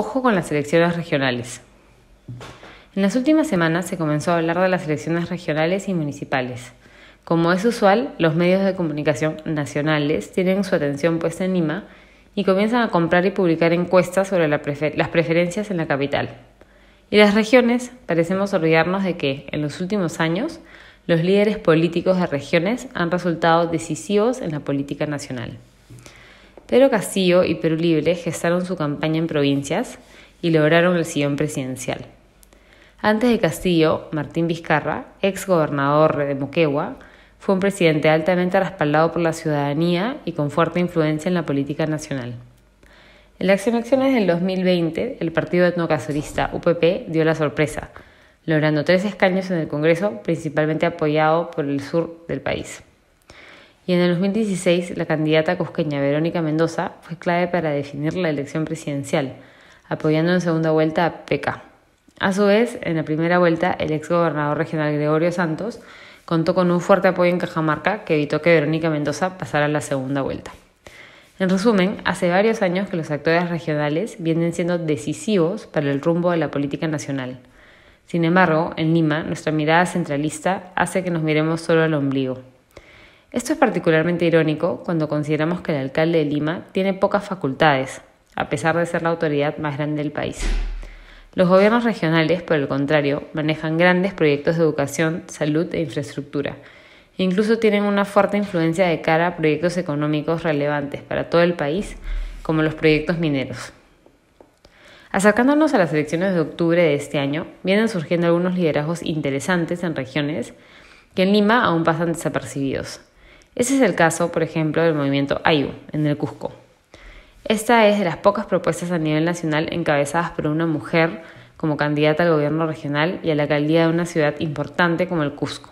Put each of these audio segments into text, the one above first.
Ojo con las elecciones regionales. En las últimas semanas se comenzó a hablar de las elecciones regionales y municipales. Como es usual, los medios de comunicación nacionales tienen su atención puesta en Lima y comienzan a comprar y publicar encuestas sobre las preferencias en la capital. Y las regiones, parecemos olvidarnos de que, en los últimos años, los líderes políticos de regiones han resultado decisivos en la política nacional. Pero Castillo y Perú Libre gestaron su campaña en provincias y lograron el sillón presidencial. Antes de Castillo, Martín Vizcarra, ex gobernador de Moquegua, fue un presidente altamente respaldado por la ciudadanía y con fuerte influencia en la política nacional. En las elecciones del 2020, el partido Etnocasurista UPP dio la sorpresa, logrando tres escaños en el Congreso, principalmente apoyado por el sur del país. Y en el 2016, la candidata cusqueña Verónica Mendoza fue clave para definir la elección presidencial, apoyando en segunda vuelta a PK. A su vez, en la primera vuelta, el exgobernador regional Gregorio Santos contó con un fuerte apoyo en Cajamarca que evitó que Verónica Mendoza pasara a la segunda vuelta. En resumen, hace varios años que los actores regionales vienen siendo decisivos para el rumbo de la política nacional. Sin embargo, en Lima, nuestra mirada centralista hace que nos miremos solo al ombligo. Esto es particularmente irónico cuando consideramos que el alcalde de Lima tiene pocas facultades, a pesar de ser la autoridad más grande del país. Los gobiernos regionales, por el contrario, manejan grandes proyectos de educación, salud e infraestructura. e Incluso tienen una fuerte influencia de cara a proyectos económicos relevantes para todo el país, como los proyectos mineros. Acercándonos a las elecciones de octubre de este año, vienen surgiendo algunos liderazgos interesantes en regiones que en Lima aún pasan desapercibidos, ese es el caso, por ejemplo, del movimiento Ayu en el Cusco. Esta es de las pocas propuestas a nivel nacional encabezadas por una mujer como candidata al gobierno regional y a la alcaldía de una ciudad importante como el Cusco.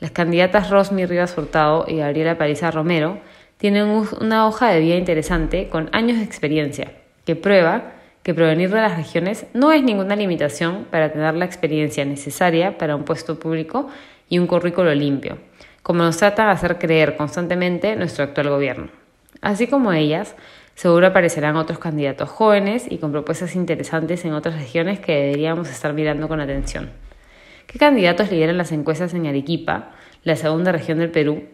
Las candidatas Rosmi Rivas Hurtado y Gabriela Parisa Romero tienen una hoja de vida interesante con años de experiencia, que prueba que provenir de las regiones no es ninguna limitación para tener la experiencia necesaria para un puesto público y un currículo limpio, como nos trata de hacer creer constantemente nuestro actual gobierno. Así como ellas, seguro aparecerán otros candidatos jóvenes y con propuestas interesantes en otras regiones que deberíamos estar mirando con atención. ¿Qué candidatos lideran las encuestas en Arequipa, la segunda región del Perú,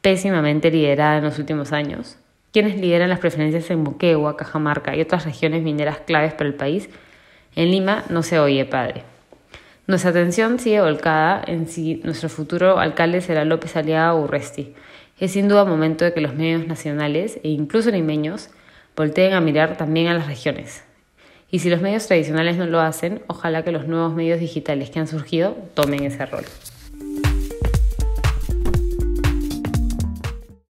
pésimamente liderada en los últimos años? ¿Quiénes lideran las preferencias en Moquegua, Cajamarca y otras regiones mineras claves para el país? En Lima no se oye, padre. Nuestra atención sigue volcada en si nuestro futuro alcalde será López Aliaga o Urresti. Es sin duda momento de que los medios nacionales e incluso limeños volteen a mirar también a las regiones. Y si los medios tradicionales no lo hacen, ojalá que los nuevos medios digitales que han surgido tomen ese rol.